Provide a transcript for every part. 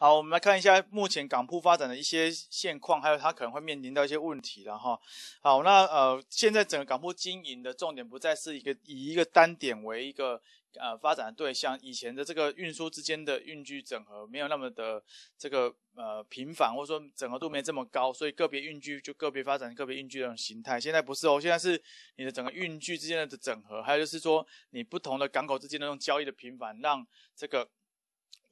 好，我们来看一下目前港铺发展的一些现况，还有它可能会面临到一些问题了哈。好，那呃，现在整个港铺经营的重点不再是一个以一个单点为一个呃发展的对象，以前的这个运输之间的运距整合没有那么的这个呃频繁，或者说整合度没这么高，所以个别运距就个别发展个别运距这种形态。现在不是哦，现在是你的整个运距之间的整合，还有就是说你不同的港口之间的那种交易的频繁，让这个。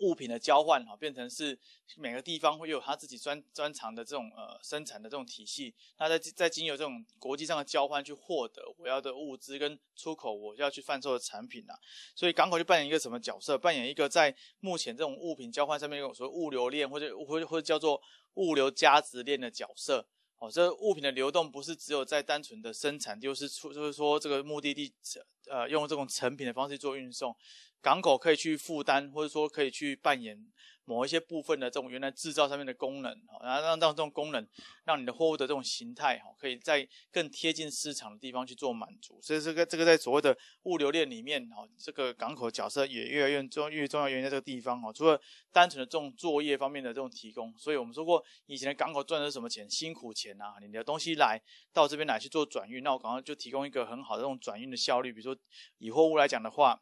物品的交换啊，变成是每个地方会有他自己专专长的这种呃生产的这种体系。那在在经由这种国际上的交换去获得我要的物资跟出口我要去贩售的产品啊，所以港口就扮演一个什么角色？扮演一个在目前这种物品交换上面，有所谓物流链或者或或者叫做物流加值链的角色。哦，这物品的流动不是只有在单纯的生产，就是出就是说这个目的地呃用这种成品的方式做运送。港口可以去负担，或者说可以去扮演某一些部分的这种原来制造上面的功能，然后让让这种功能让你的货物的这种形态哈，可以在更贴近市场的地方去做满足。所以这个这个在所谓的物流链里面哈，这个港口角色也越来越重，越越重要，原因在这个地方哈。除了单纯的这种作业方面的这种提供，所以我们说过以前的港口赚的是什么钱？辛苦钱啊！你的东西来到这边来去做转运，那我刚刚就提供一个很好的这种转运的效率。比如说以货物来讲的话。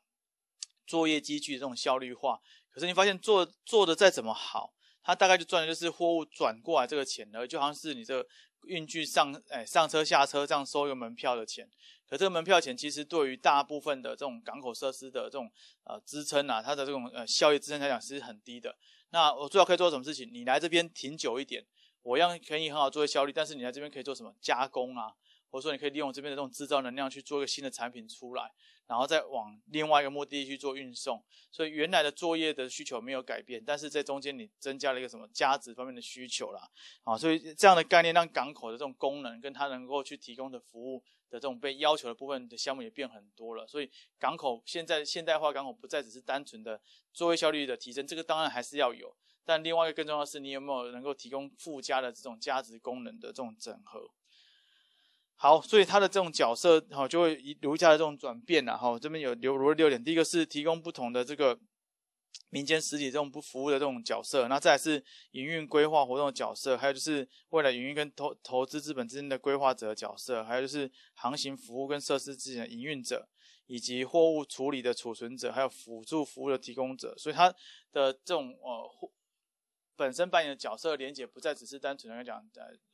作业机具这种效率化，可是你发现做做的再怎么好，它大概就赚的就是货物转过来这个钱了，就好像是你这个运具上哎上车下车这样收一个门票的钱。可这个门票钱其实对于大部分的这种港口设施的这种呃支撑啊，它的这种呃效益支撑来讲是很低的。那我最好可以做什么事情？你来这边停久一点，我让可以很好做的效率，但是你来这边可以做什么加工啊？或者说你可以利用这边的这种制造能量去做一个新的产品出来。然后再往另外一个目的地去做运送，所以原来的作业的需求没有改变，但是在中间你增加了一个什么价值方面的需求啦。啊，所以这样的概念让港口的这种功能跟它能够去提供的服务的这种被要求的部分的项目也变很多了。所以港口现在现代化港口不再只是单纯的作业效率的提升，这个当然还是要有，但另外一个更重要的是你有没有能够提供附加的这种价值功能的这种整合。好，所以它的这种角色，哦，就会留下的这种转变呐。好，这边有留罗了六点。第一个是提供不同的这个民间实体这种不服务的这种角色，那再是营运规划活动的角色，还有就是未来营运跟投投资资本之间的规划者角色，还有就是航行服务跟设施之间的营运者，以及货物处理的储存者，还有辅助服务的提供者。所以它的这种呃，货。本身扮演的角色连接，不再只是单纯的讲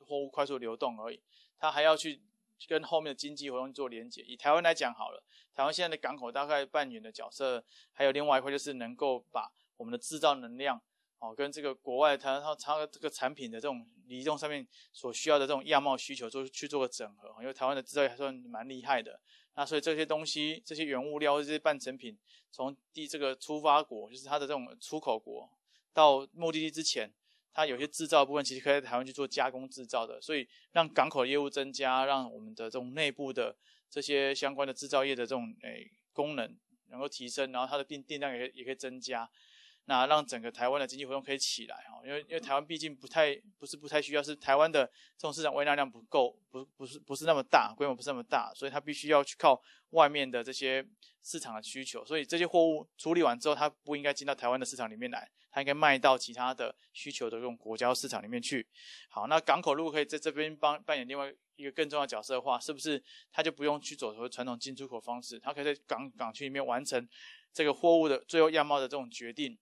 货物快速流动而已，它还要去。跟后面的经济活动做连结，以台湾来讲好了，台湾现在的港口大概扮演的角色，还有另外一块就是能够把我们的制造能量，哦，跟这个国外它它这个产品的这种移动上面所需要的这种样貌需求做去做个整合，因为台湾的制造业还算蛮厉害的，那所以这些东西这些原物料这些半成品从第这个出发国就是它的这种出口国到目的地之前。它有些制造部分其实可以在台湾去做加工制造的，所以让港口业务增加，让我们的这种内部的这些相关的制造业的这种诶功能能够提升，然后它的订订量也也可以增加。那让整个台湾的经济活动可以起来哈，因为因为台湾毕竟不太不是不太需要，是台湾的这种市场外纳量不够，不不是不是那么大规模不是那么大，所以它必须要去靠外面的这些市场的需求，所以这些货物处理完之后，它不应该进到台湾的市场里面来，它应该卖到其他的需求的这种国交市场里面去。好，那港口如果可以在这边帮扮演另外一个更重要角色的话，是不是它就不用去走传统进出口方式，它可以在港港区里面完成这个货物的最后样貌的这种决定。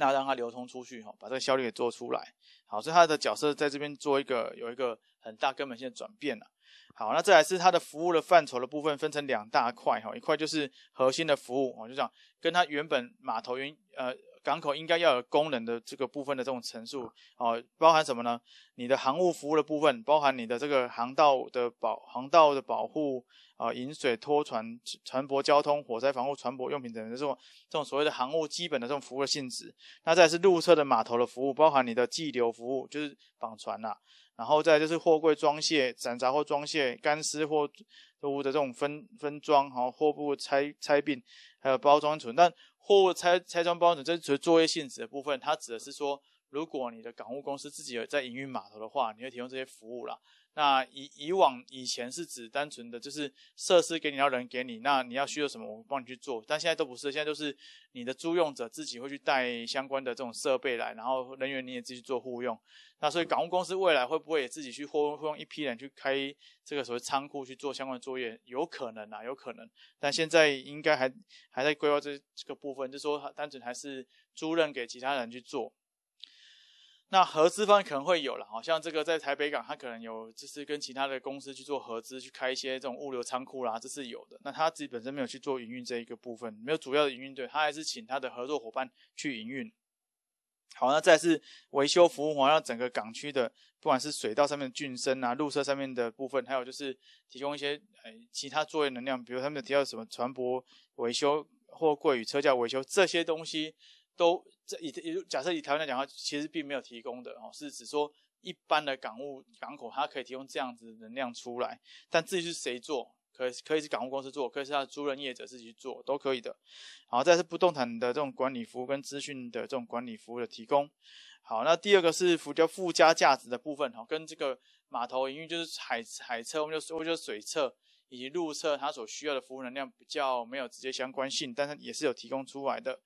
那让它流通出去，哈，把这个效率给做出来，好，所以它的角色在这边做一个有一个很大根本性的转变了。好，那再来是它的服务的范畴的部分，分成两大块，哈，一块就是核心的服务，我就讲跟它原本码头、原呃港口应该要有功能的这个部分的这种陈述，啊，包含什么呢？你的航务服务的部分，包含你的这个航道的保航道的保护啊，引水拖船、船舶交通、火灾防护、船舶用品等等这种这种所谓的航务基本的这种服务性质。那再是陆侧的码头的服务，包含你的寄留服务，就是绑船啦。然后再就是货柜装卸、展杂货装卸、干湿货物的这种分分装，然后货物拆拆并，还有包装存。但货物拆拆装包装，这是属于作业性质的部分，它指的是说，如果你的港务公司自己有在营运码头的话，你会提供这些服务了。那以以往以前是指单纯的，就是设施给你，要人给你，那你要需要什么，我帮你去做。但现在都不是，现在都是你的租用者自己会去带相关的这种设备来，然后人员你也自己做互用。那所以港务公司未来会不会也自己去护用一批人去开这个所谓仓库去做相关的作业？有可能啊，有可能。但现在应该还还在规划这这个部分，就说单纯还是租赁给其他人去做。那合资方可能会有了，好像这个在台北港，他可能有就是跟其他的公司去做合资，去开一些这种物流仓库啦，这是有的。那他自己本身没有去做营运这一个部分，没有主要的营运队，他还是请他的合作伙伴去营运。好，那再是维修服务，让整个港区的不管是水道上面的浚深啊，路侧上面的部分，还有就是提供一些呃其他作业能量，比如他们提到什么船舶维修、或柜与车架维修这些东西都。以也就假设以台湾来讲的话，其实并没有提供的哦，是指说一般的港务港口，它可以提供这样子能量出来。但至于是谁做，可可以是港务公司做，可以是的租任业者自己去做，都可以的。好，再是不动产的这种管理服务跟资讯的这种管理服务的提供。好，那第二个是浮雕附加价值的部分哦，跟这个码头营运就是海海侧，我们就说就是水测。以及路测它所需要的服务能量比较没有直接相关性，但是也是有提供出来的。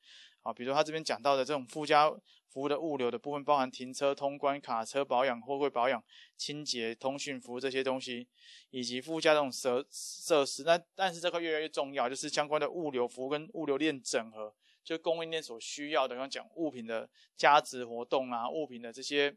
啊，比如说他这边讲到的这种附加服务的物流的部分，包含停车、通关、卡车保养、货柜保养、清洁、通讯服务这些东西，以及附加这种设设施。那但是这块越来越重要，就是相关的物流服务跟物流链整合，就供应链所需要的。刚讲物品的加值活动啊，物品的这些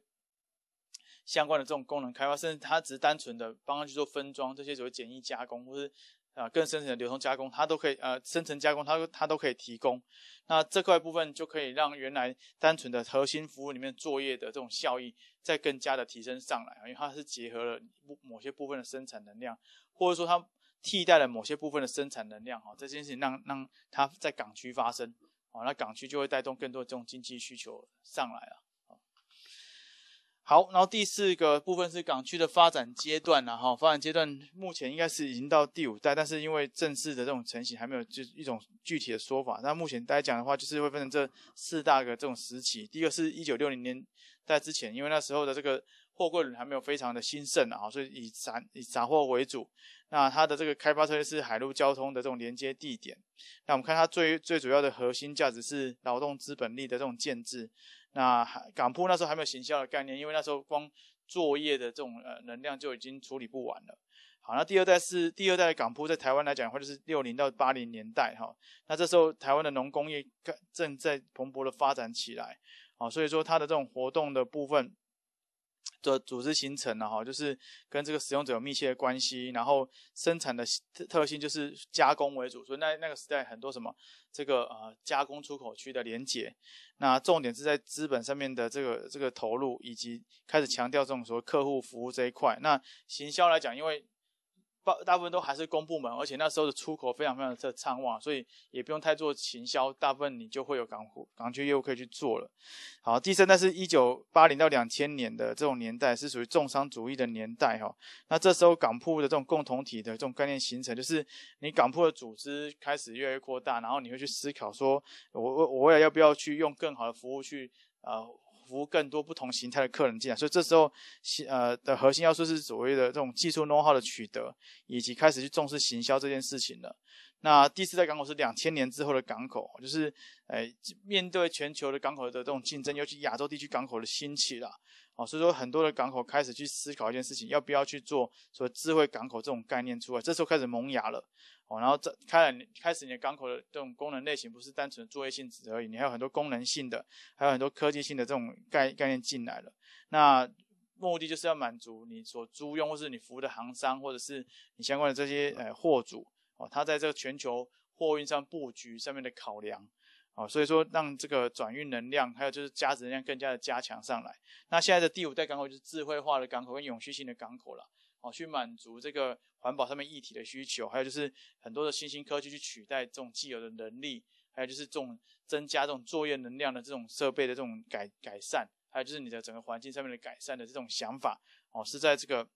相关的这种功能开发，甚至它只是单纯的帮他去做分装，这些所谓简易加工，或是。啊，更深层的流通加工，它都可以，呃，深层加工，它它都可以提供。那这块部分就可以让原来单纯的核心服务里面作业的这种效益再更加的提升上来啊，因为它是结合了某些部分的生产能量，或者说它替代了某些部分的生产能量哈，这件事情让让它在港区发生，好，那港区就会带动更多这种经济需求上来了。好，然后第四个部分是港区的发展阶段，然哈，发展阶段目前应该是已经到第五代，但是因为正式的这种成型还没有就一种具体的说法。那目前大家讲的话就是会分成这四大个这种时期，第一个是一九六零年代之前，因为那时候的这个货柜轮还没有非常的兴盛啊，所以以杂以杂货为主。那它的这个开发策略是海陆交通的这种连接地点。那我们看它最最主要的核心价值是劳动资本力的这种建制。那港铺那时候还没有行销的概念，因为那时候光作业的这种呃能量就已经处理不完了。好，那第二代是第二代的港铺，在台湾来讲，话，就是六零到八零年代哈。那这时候台湾的农工业正在蓬勃的发展起来，好，所以说它的这种活动的部分。的组织形成了哈，就是跟这个使用者有密切的关系，然后生产的特性就是加工为主，所以那那个时代很多什么这个呃加工出口区的连接，那重点是在资本上面的这个这个投入，以及开始强调这种说客户服务这一块。那行销来讲，因为大部分都还是公部门，而且那时候的出口非常非常的畅旺，所以也不用太做行销，大部分你就会有港铺港区业务可以去做了。好，第三代是一九八零到两千年的这种年代，是属于重商主义的年代哈。那这时候港铺的这种共同体的这种概念形成，就是你港铺的组织开始越来越扩大，然后你会去思考说，我我我未来要不要去用更好的服务去呃。服务更多不同形态的客人进来，所以这时候，呃，的核心要素是所谓的这种技术 know how 的取得，以及开始去重视行销这件事情了。那第四代港口是两千年之后的港口，就是，呃，面对全球的港口的这种竞争，尤其亚洲地区港口的兴起啦，啊，所以说很多的港口开始去思考一件事情，要不要去做所谓智慧港口这种概念出来，这时候开始萌芽了。哦，然后这开了开始你的港口的这种功能类型，不是单纯作业性质而已，你还有很多功能性的，还有很多科技性的这种概概念进来了。那目的就是要满足你所租用或是你服务的行商，或者是你相关的这些呃货主哦，他在这个全球货运上布局上面的考量哦，所以说让这个转运能量，还有就是价值能量更加的加强上来。那现在的第五代港口就是智慧化的港口跟永续性的港口了。哦，去满足这个环保上面议题的需求，还有就是很多的新兴科技去取代这种既有的能力，还有就是这种增加这种作业能量的这种设备的这种改改善，还有就是你的整个环境上面的改善的这种想法，哦，是在这个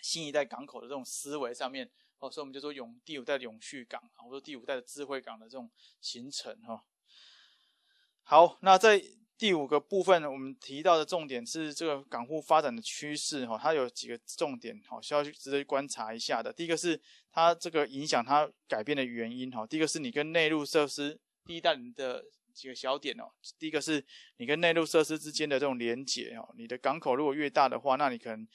新一代港口的这种思维上面，哦，所以我们就说永第五代永续港，或者说第五代的智慧港的这种形成，哈。好，那在。第五个部分，我们提到的重点是这个港口发展的趋势，哈，它有几个重点，好，需要去值得观察一下的。第一个是它这个影响它改变的原因，哈。第一个是你跟内陆设施第一代的几个小点哦。第一个是你跟内陆设施之间的这种连结哦。你的港口如果越大的话，那你可能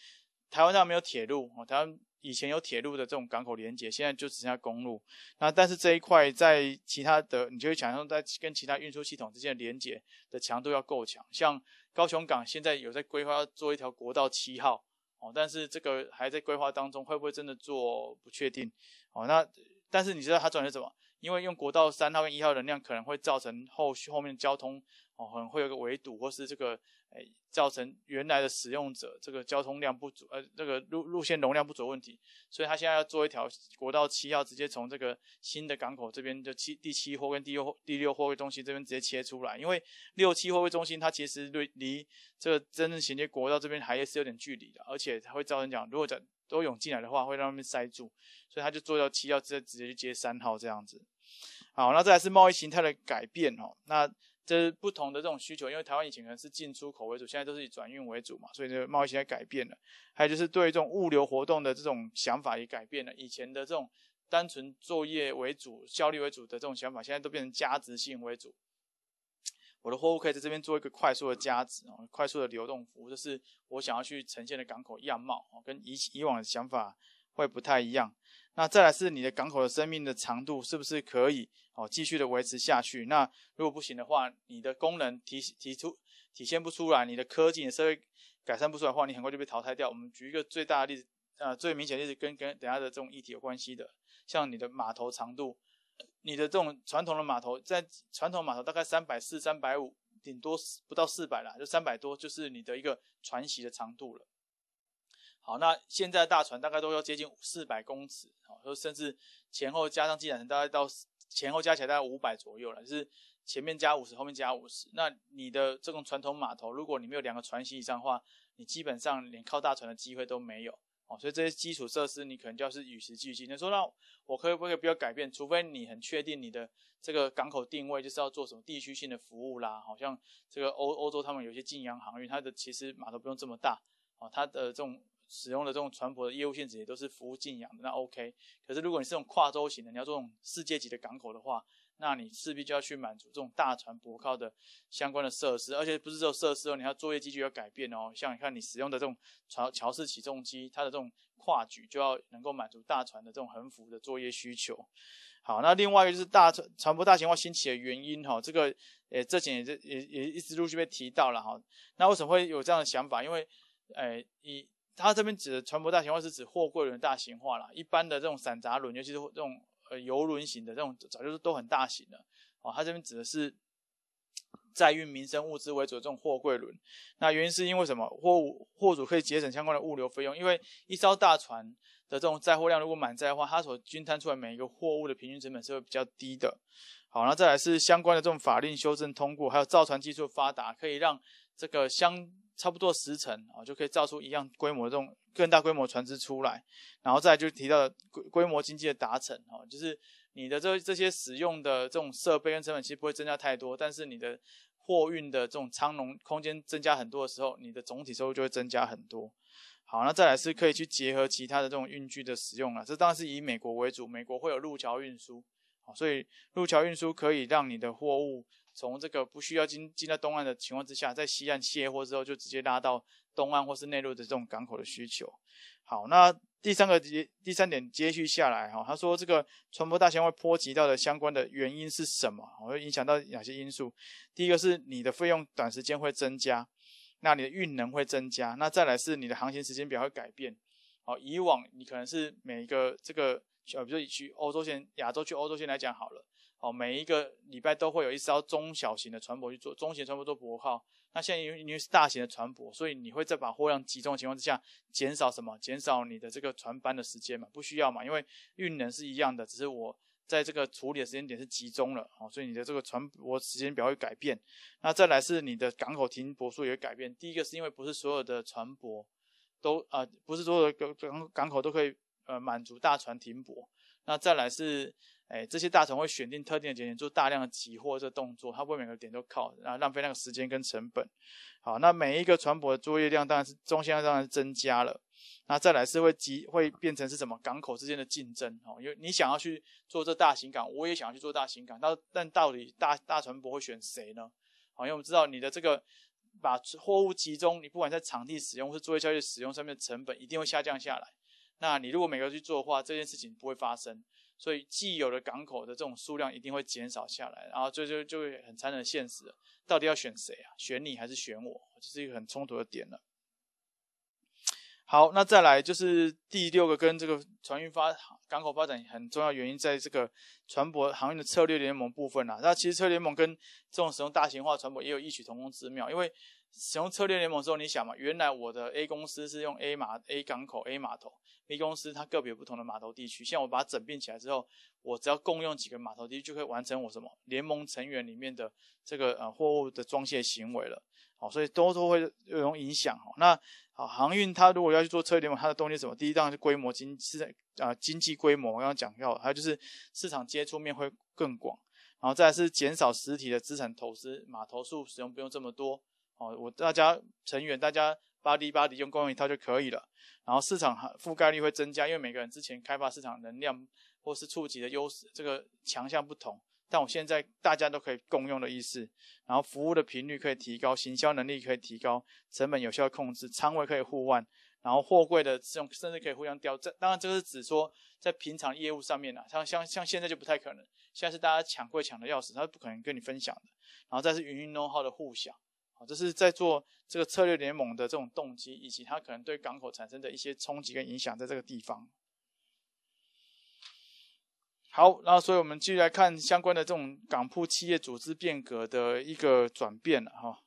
台湾上没有铁路哦，台湾。以前有铁路的这种港口连接，现在就只剩下公路。那但是这一块在其他的，你就会想象在跟其他运输系统之间的连接的强度要够强。像高雄港现在有在规划要做一条国道七号，哦，但是这个还在规划当中，会不会真的做不确定。哦，那但是你知道它转的是什么？因为用国道三号跟一号能量可能会造成后续后面交通哦可能会有个围堵，或是这个诶造成原来的使用者这个交通量不足，呃，这个路路线容量不足的问题，所以他现在要做一条国道七号，直接从这个新的港口这边就七第七货跟第六第六货柜中心这边直接切出来，因为六七货柜中心它其实对离这个真正衔接国道这边还是有点距离的，而且它会造成讲如果讲都涌进来的话，会让那边塞住，所以他就做到七号，直接直接去接三号这样子。好，那这还是贸易形态的改变哦。那这是不同的这种需求，因为台湾以前是进出口为主，现在都是以转运为主嘛，所以这贸易形态改变了。还有就是对这种物流活动的这种想法也改变了，以前的这种单纯作业为主、效率为主的这种想法，现在都变成价值性为主。我的货物可以在这边做一个快速的加值啊，快速的流动服务，这是我想要去呈现的港口样貌哦，跟以以往的想法会不太一样。那再来是你的港口的生命的长度是不是可以哦继续的维持下去？那如果不行的话，你的功能提提出体现不出来，你的科技、你的设备改善不出来的话，你很快就被淘汰掉。我们举一个最大的例子，啊，最明显的例子跟跟等下的这种议题有关系的，像你的码头长度。你的这种传统的码头，在传统码头大概三百四、三百五，顶多不到四百啦，就三百多就是你的一个船席的长度了。好，那现在大船大概都要接近四百公尺，好，就甚至前后加上机载大概到前后加起来大概五百左右了，就是前面加五十，后面加五十。那你的这种传统码头，如果你没有两个船型以上的话，你基本上连靠大船的机会都没有。哦，所以这些基础设施你可能就要是与时俱进。你说那我可不可以不要改变？除非你很确定你的这个港口定位就是要做什么地区性的服务啦，好像这个欧欧洲他们有些近洋航运，它的其实码头不用这么大，哦，它的这种使用的这种船舶的业务性质也都是服务近洋的，那 OK。可是如果你是这种跨洲型的，你要做这种世界级的港口的话。那你势必就要去满足这种大船舶靠的相关的设施，而且不是只有设施哦，你要作业机具要改变哦。像你看你使用的这种桥桥式起重机，它的这种跨举就要能够满足大船的这种横幅的作业需求。好，那另外一个就是大船船舶大型化兴起的原因哈，这个诶这前也也也一直陆续被提到了哈。那为什么会有这样的想法？因为诶，以他这边指的船舶大型化是指货柜轮大型化啦，一般的这种散杂轮，尤其是这种。呃，游轮型的这种，早就是都很大型的，哦，它这边指的是载运民生物资为主的这种货柜轮。那原因是因为什么？货物货主可以节省相关的物流费用，因为一艘大船的这种载货量如果满载的话，它所均摊出来每一个货物的平均成本是会比较低的。好，那再来是相关的这种法令修正通过，还有造船技术发达，可以让这个相。差不多十层啊，就可以造出一样规模这种更大规模船只出来，然后再来就提到规规模经济的达成啊，就是你的这这些使用的这种设备跟成本其实不会增加太多，但是你的货运的这种舱容空间增加很多的时候，你的总体收入就会增加很多。好，那再来是可以去结合其他的这种运具的使用了，这当然是以美国为主，美国会有陆桥运输啊，所以陆桥运输可以让你的货物。从这个不需要进进到东岸的情况之下，在西岸卸货之后，就直接拉到东岸或是内陆的这种港口的需求。好，那第三个接第三点接续下来哈，他说这个船舶大箱会波及到的相关的原因是什么？会影响到哪些因素？第一个是你的费用短时间会增加，那你的运能会增加，那再来是你的航行时间表会改变。好，以往你可能是每一个这个，呃，比如说去欧洲线、亚洲去欧洲线来讲好了。哦，每一个礼拜都会有一艘中小型的船舶去做，中型船舶做泊靠。那现在因为是大型的船舶，所以你会在把货量集中的情况之下，减少什么？减少你的这个船班的时间嘛，不需要嘛？因为运能是一样的，只是我在这个处理的时间点是集中了，哦，所以你的这个船舶时间表会改变。那再来是你的港口停泊数也会改变。第一个是因为不是所有的船舶都啊，不是所有的港港口都可以呃满足大船停泊。那再来是。哎，这些大船会选定特定的节点做大量的集货这动作，它为每个点都靠啊浪费那个时间跟成本。好，那每一个船舶的作业量当然是中心当然增加了。那再来是会集会变成是什么？港口之间的竞争哦，因为你想要去做这大型港，我也想要去做大型港，到但到底大大船舶会选谁呢？好，因为我们知道你的这个把货物集中，你不管在场地使用或是作业效率使用上面的成本一定会下降下来。那你如果每个去做的话，这件事情不会发生。所以，既有的港口的这种数量一定会减少下来，然后就就就会很残忍现实到底要选谁啊？选你还是选我？就是一个很冲突的点了。好，那再来就是第六个，跟这个船运发港口发展很重要原因，在这个船舶航运的策略联盟部分啊。那其实策略联盟跟这种使用大型化船舶也有异曲同工之妙，因为。使用策略联盟之后，你想嘛，原来我的 A 公司是用 A 码、A 港口、A 码头，A 公司它个别不同的码头地区，现在我把它整并起来之后，我只要共用几个码头地，区，就可以完成我什么联盟成员里面的这个呃货物的装卸行为了，好，所以都都会有种影响。哦，那好，航运它如果要去做策略联盟，它的动是什么？第一当然是规模经在啊，经济规模我刚刚讲到了，还就是市场接触面会更广，然后再是减少实体的资产投资，码头数使用不用这么多。哦，我大家成员，大家巴厘巴厘用公用一套就可以了。然后市场覆盖率会增加，因为每个人之前开发市场能量或是触及的优势这个强项不同。但我现在大家都可以共用的意思，然后服务的频率可以提高，行销能力可以提高，成本有效控制，仓位可以互换，然后货柜的这种甚至可以互相调。这当然这个是指说在平常业务上面呢，像像像现在就不太可能，现在是大家抢柜抢的要死，他是不可能跟你分享的。然后再是云运动 w 的互享。好，这是在做这个策略联盟的这种动机，以及它可能对港口产生的一些冲击跟影响，在这个地方。好，那所以我们继续来看相关的这种港铺企业组织变革的一个转变了，哈。